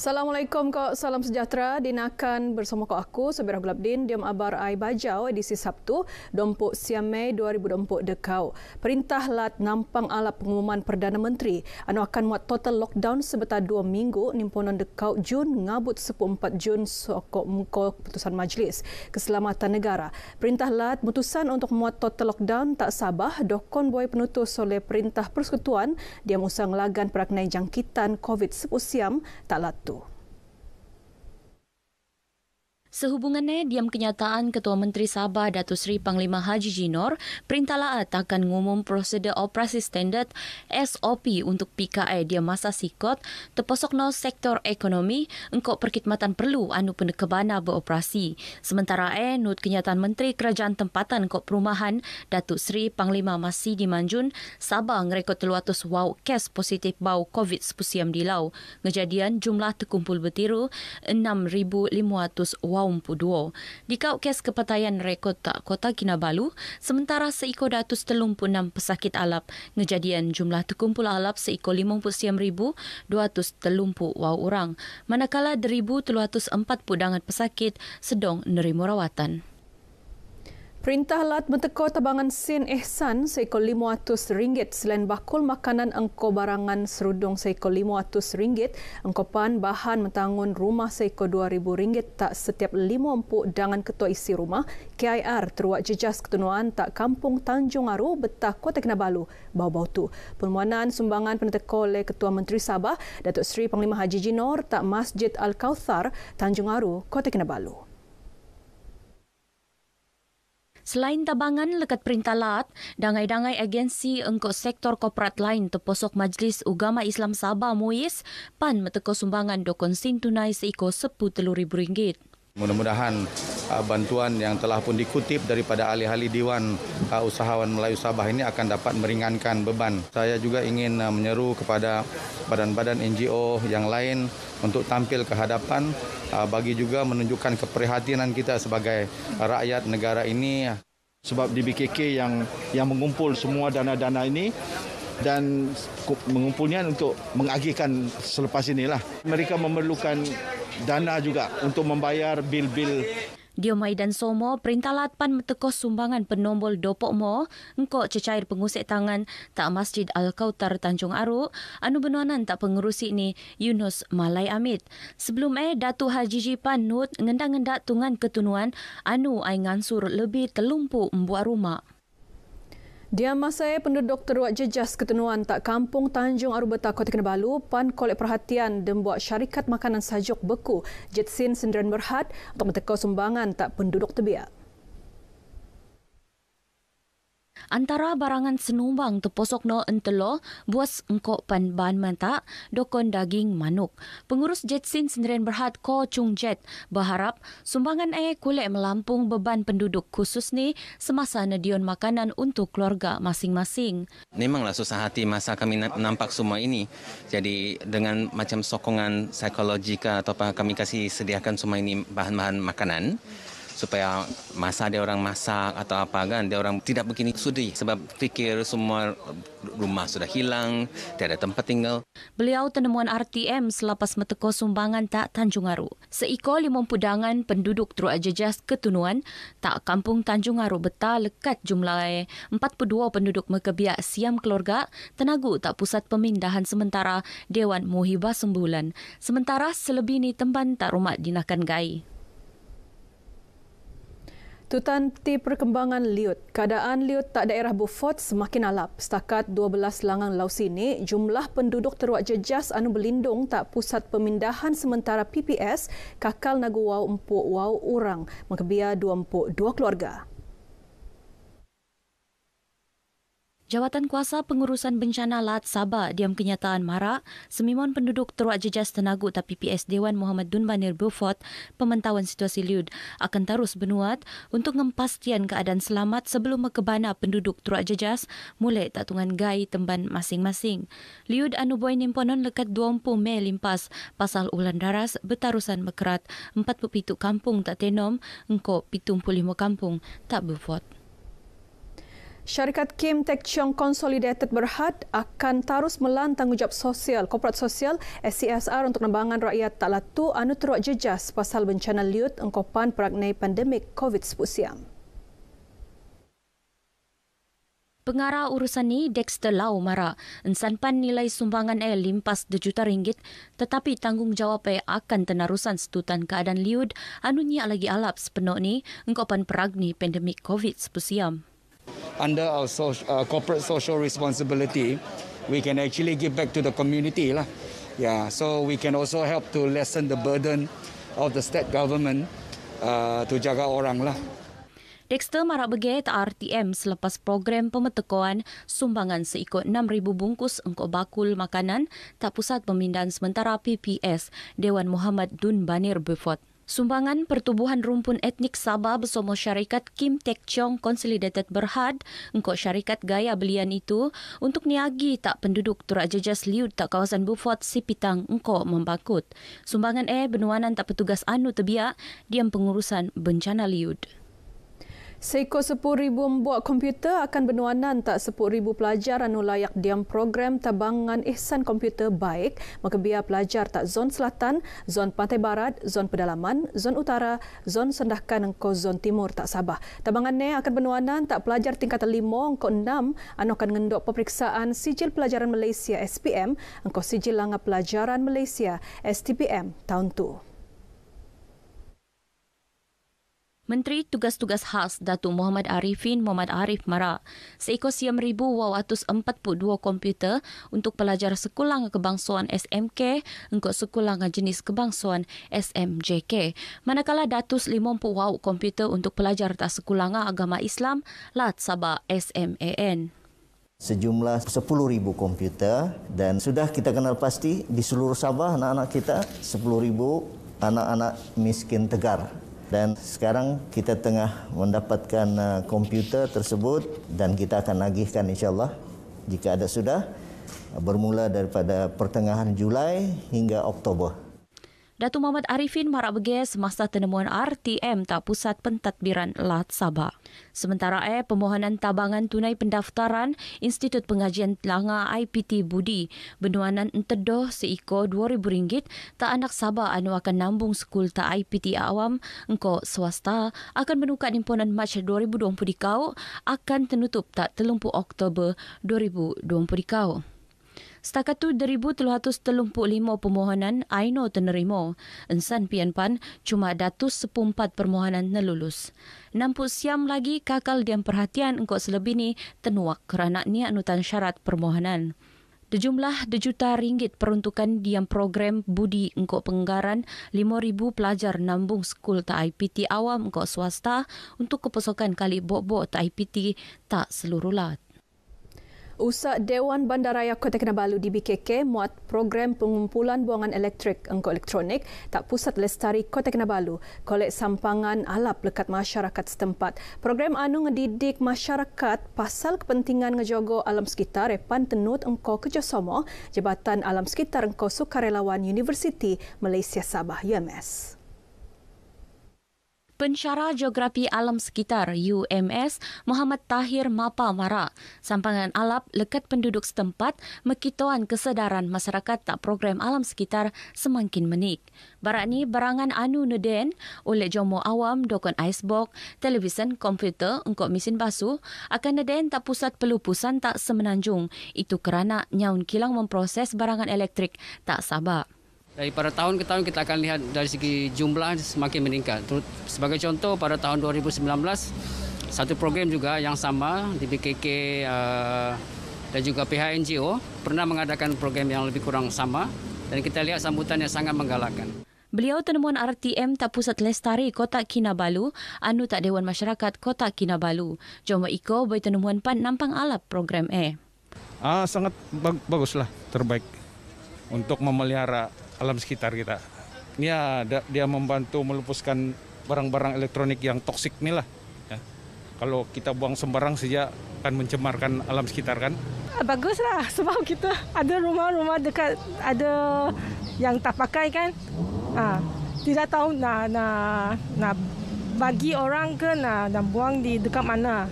Assalamualaikum kok, salam sejahtera. Dinakan bersama kok aku, Sabira Gulabdin, Diam Abar Ai Bajau, edisi Sabtu, Dompok Siam Mei 2024 Dekau. Perintah Lat nampang alat pengumuman Perdana Menteri. Anu akan muat total lockdown sebetar dua minggu, nimponan Dekau Jun ngabut 14 Jun sokok muka keputusan Majlis Keselamatan Negara. Perintah Lat mutusan untuk muat total lockdown tak sabah, dokon buai penutus oleh Perintah Persekutuan, dia musang lagan peraknai jangkitan COVID-19 Siam tak latu. Sehubungannya, diam kenyataan Ketua Menteri Sabah Datuk Seri Panglima Haji Jinor, Perintah Laat akan mengumum prosedur operasi standar SOP untuk PKI di masa sikot terposok no sektor ekonomi engkau perkhidmatan perlu anu penekebana beroperasi. Sementara E, nut kenyataan Menteri Kerajaan Tempatan Kok perumahan Datuk Seri Panglima Masih Dimanjun Sabah ngerekod teluatus wau kes positif bau COVID-19 di Lau. Ngejadian jumlah terkumpul betiru 6,500 wau Awam Puduo. Dikau kes kepatayan rekod tak Kota Kinabalu, sementara seiko datus telung pun enam pesakit alap. Ngejadian jumlah terkumpul alap seiko lima puluh siam ribu, dua ratus telung wau orang. Manakala deribu teluatus empat dangan pesakit sedang nerimu rawatan. Perintah Lat Menteko Tabangan Sin Ehsan seekor lima ratus ringgit selain bakul makanan angko barangan serudung seekor lima ratus ringgit angko pan bahan mentangun rumah seekor dua ribu ringgit tak setiap lima empuk dengan ketua isi rumah KIR teruak jejas ketenuan tak kampung Tanjung Aru betah kota Kinabalu bau-bau tu. Permohonan sumbangan penteko oleh Ketua Menteri Sabah Datuk Sri Panglima Haji Jinor tak Masjid Al-Kawthar Tanjung Aru kota Kinabalu. Selain tabangan lekat perintah laat, dangai-dangai agensi engkau sektor korporat lain terposok Majlis Ugama Islam Sabah MUIS pan meteko sumbangan dokon sin tunai seiko RM10,000. Mudah-mudahan uh, bantuan yang telah pun dikutip daripada ahli-ahli Dewan uh, ah, Usahawan Melayu Sabah ini akan dapat meringankan beban. Saya juga ingin uh, menyeru kepada badan-badan NGO yang lain untuk tampil ke hadapan uh, bagi juga menunjukkan keprihatinan kita sebagai rakyat negara ini sebab di BKK yang yang mengumpul semua dana-dana ini dan mengumpulnya untuk mengagihkan selepas inilah. Mereka memerlukan dana juga untuk membayar bil-bil dia mai dan somo perintah latpan metekos sumbangan penombol dopok mo engkau cecair pengusik tangan tak masjid al kautar Tanjung Aru anu benuanan tak pengurusi ini Yunus Malai Amit. Sebelum eh Datu Haji Jipan Nut ngendang-ngendak tungan ketunuan anu ai ngansur lebih telumpu membuat rumah. Dia masa ia penduduk teruat jejas ketenuan tak kampung Tanjung Arubeta Kota Kinabalu pan kolek perhatian buat syarikat makanan sajuk beku Jetsin Sendirian Berhad untuk menteko sumbangan tak penduduk tebiak. antara barangan senumbang tepusok no entelo buas engkok pan bahan mentak dokon daging manuk. Pengurus Jetsin Sendirian Berhad Ko Chung Jet berharap sumbangan air kulit melampung beban penduduk khusus ni semasa nedion makanan untuk keluarga masing-masing. Memanglah susah hati masa kami nampak semua ini. Jadi dengan macam sokongan psikologika atau apa kami kasih sediakan semua ini bahan-bahan makanan supaya masa dia orang masak atau apa kan dia orang tidak begini sudi sebab fikir semua rumah sudah hilang tiada tempat tinggal beliau penemuan RTM selepas meteko sumbangan tak Tanjung Aru seiko limau pudangan penduduk tru Ajejas Ketunuan tak kampung Tanjung Aru betah lekat jumlah 42 penduduk Mekebiak Siam Keluarga tenagu tak pusat pemindahan sementara Dewan Muhibah Sembulan sementara selebih ni temban tak rumah dinakan gai Tutanti perkembangan liut. Keadaan liut tak daerah Beaufort semakin alap. Setakat 12 langang laut sini, jumlah penduduk teruak jejas anu berlindung tak pusat pemindahan sementara PPS kakal nagu wau empuk wau orang mengkebia dua empuk dua keluarga. Jawatan Kuasa Pengurusan Bencana Lat Sabah diam kenyataan mara semimon penduduk teruak jejas tenagu tapi PS Dewan Muhammad Dun Banir Bufot pementawan situasi liud akan terus benuat untuk mempastian keadaan selamat sebelum mekebana penduduk teruak jejas mulai tatungan gai temban masing-masing. Liud anu boi nimponon lekat 20 Mei limpas pasal ulan daras bertarusan mekerat 47 kampung tak tenom engkau 75 kampung tak bufot Syarikat Kim Tech Chong Consolidated Berhad akan terus melan tanggungjawab sosial, korporat sosial SCSR untuk nembangan rakyat tak latu anu teruk jejas pasal bencana liut engkopan peragnai pandemik COVID-19. Pengarah urusan ni Dexter Lau Mara, ensanpan nilai sumbangan air limpas de juta ringgit tetapi tanggungjawab air akan tenarusan setutan keadaan liud anunya lagi alap sepenuh ni engkau pan peragni pandemik COVID-19 under our social, uh, corporate social responsibility, we can actually give back to the community lah. Yeah, so we can also help to lessen the burden of the state government uh, to jaga orang lah. Dexter marak begit RTM selepas program pemetekuan sumbangan seikut 6,000 bungkus engkau bakul makanan tak pusat pemindahan sementara PPS Dewan Muhammad Dun Banir Befot. Sumbangan Pertubuhan Rumpun Etnik Sabah bersama syarikat Kim Tek Chong Consolidated Berhad engkau syarikat gaya belian itu untuk niagi tak penduduk turak jejas liut tak kawasan Beaufort Sipitang engkau membakut. Sumbangan eh benuanan tak petugas anu tebiak diam pengurusan bencana liut. Seekor 10,000 buat komputer akan berwanan tak 10,000 pelajar anu layak diam program tabangan ihsan komputer baik maka biar pelajar tak zon selatan, zon pantai barat, zon pedalaman, zon utara, zon sendahkan engko zon timur tak sabah. Tabangan ne akan berwanan tak pelajar tingkat lima engko enam anu akan ngendok peperiksaan sijil pelajaran Malaysia SPM engko sijil langa pelajaran Malaysia STPM tahun tu. Menteri Tugas-Tugas Khas Datu Muhammad Arifin Muhammad Arif Mara, seekor siam ribu wawatus empat puluh dua komputer untuk pelajar sekolah kebangsaan SMK untuk sekolah jenis kebangsaan SMJK. Manakala datus limon puluh wawuk komputer untuk pelajar tak sekolah agama Islam, Lat Sabah SMAN sejumlah 10,000 komputer dan sudah kita kenal pasti di seluruh Sabah anak-anak kita 10,000 anak-anak miskin tegar dan sekarang kita tengah mendapatkan uh, komputer tersebut dan kita akan nagihkan insyaAllah jika ada sudah bermula daripada pertengahan Julai hingga Oktober. Datu Muhammad Arifin marak beges semasa penemuan RTM tak pusat pentadbiran Lat Sabah. Sementara E, pemohonan tabangan tunai pendaftaran Institut Pengajian Langa IPT Budi benuanan entedoh seiko RM2,000 tak anak Sabah anu akan nambung sekul tak IPT awam engkau swasta akan menukar imponan Mac 2020 dikau akan tenutup tak telumpu Oktober 2020 dikau. Setakat tu 1,335 permohonan AINO tenerimo. Ensan pian pan cuma 104 permohonan nelulus. Nampu siam lagi kakal diam perhatian engkau selebih ni tenuak kerana ni anutan syarat permohonan. Dejumlah dejuta ringgit peruntukan diam program budi engkau penggaran 5,000 pelajar nambung sekul tak IPT awam engkau swasta untuk kepesokan kali bobo tak IPT tak seluruh lat. Usah Dewan Bandaraya Kota Kinabalu DBKK muat program pengumpulan buangan elektrik engkau elektronik tak pusat lestari Kota Kinabalu kolek sampangan alap lekat masyarakat setempat. Program anu ngedidik masyarakat pasal kepentingan ngejogo alam sekitar repan tenut engkau kerjasama Jabatan Alam Sekitar engkau Sukarelawan University Malaysia Sabah UMS. Pensyara Geografi Alam Sekitar UMS Muhammad Tahir Mapa Mara, sampangan alap lekat penduduk setempat mekituan kesedaran masyarakat tak program alam sekitar semakin menik. Barat ini barangan anu neden oleh jomo awam dokon icebox, televisyen, komputer, engkau mesin basuh akan neden tak pusat pelupusan tak semenanjung. Itu kerana nyaun kilang memproses barangan elektrik tak sabar. Dari pada tahun ke tahun kita akan lihat dari segi jumlah semakin meningkat. Sebagai contoh pada tahun 2019 satu program juga yang sama di BKK uh, eh, dan juga pihak NGO pernah mengadakan program yang lebih kurang sama dan kita lihat sambutan yang sangat menggalakkan. Beliau Tenemuan RTM Tak Pusat Lestari Kota Kinabalu, Anu Tak Dewan Masyarakat Kota Kinabalu. Jom Iko boleh Tenemuan Pan Nampang Alap program E. Ah, sangat bag- baguslah, terbaik untuk memelihara alam sekitar kita. Ya, dia membantu melupuskan barang-barang elektronik yang toksik nih lah. Ya. Kalau kita buang sembarang saja akan mencemarkan alam sekitar kan? Ah, baguslah sebab kita ada rumah-rumah dekat ada yang tak pakai kan? Ha, tidak tahu nak nak nak bagi orang ke nak dan buang di dekat mana.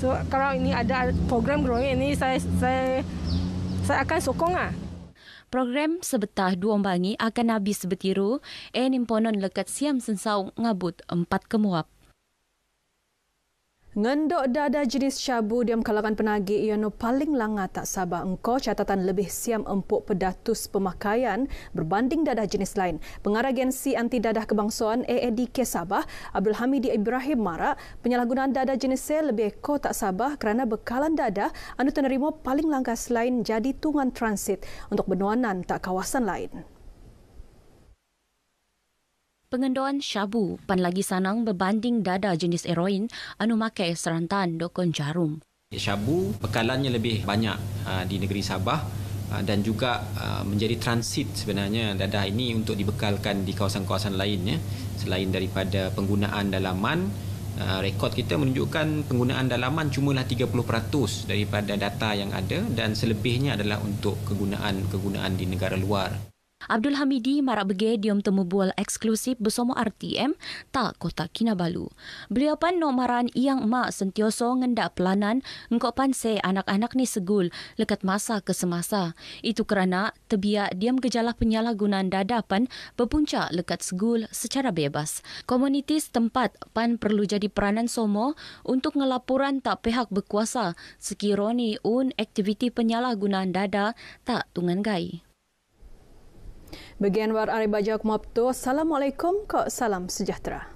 So kalau ini ada program growing ini saya saya saya akan sokong ah program sebetah dua ombangi akan habis betiru. en imponon lekat siam sensau ngabut empat kemuap. Ngendok dada jenis cabu diam kalangan penagih ia no paling langat tak sabar engkau catatan lebih siam empuk pedatus pemakaian berbanding dada jenis lain. Pengarah Agensi Anti Dadah Kebangsaan AADK Sabah, Abdul Hamidi Ibrahim Mara, penyalahgunaan dada jenis sel lebih eko tak sabar kerana bekalan dada anu terima paling langkas lain jadi tungan transit untuk benuanan tak kawasan lain. Pengendoan syabu pan lagi sanang berbanding dada jenis heroin anu makai serantan dokon jarum. Syabu bekalannya lebih banyak ah, di negeri Sabah ah, dan juga ah, menjadi transit sebenarnya dadah ini untuk dibekalkan di kawasan-kawasan lainnya selain daripada penggunaan dalaman rekod kita menunjukkan penggunaan dalaman cumalah 30% daripada data yang ada dan selebihnya adalah untuk kegunaan-kegunaan di negara luar Abdul Hamidi marak bege diom temu bual eksklusif bersama RTM tak Kota Kinabalu. Beliau pan no maran iang mak sentioso ngendak pelanan engko pan se anak-anak ni segul lekat masa ke semasa. Itu kerana tebiak diam gejala penyalahgunaan dada pan berpunca lekat segul secara bebas. Komuniti setempat pan perlu jadi peranan somo untuk ngelaporan tak pihak berkuasa sekiranya un aktiviti penyalahgunaan dada tak tungan gai. Bagian war Arif Bajak Mopto, Assalamualaikum, kok salam sejahtera.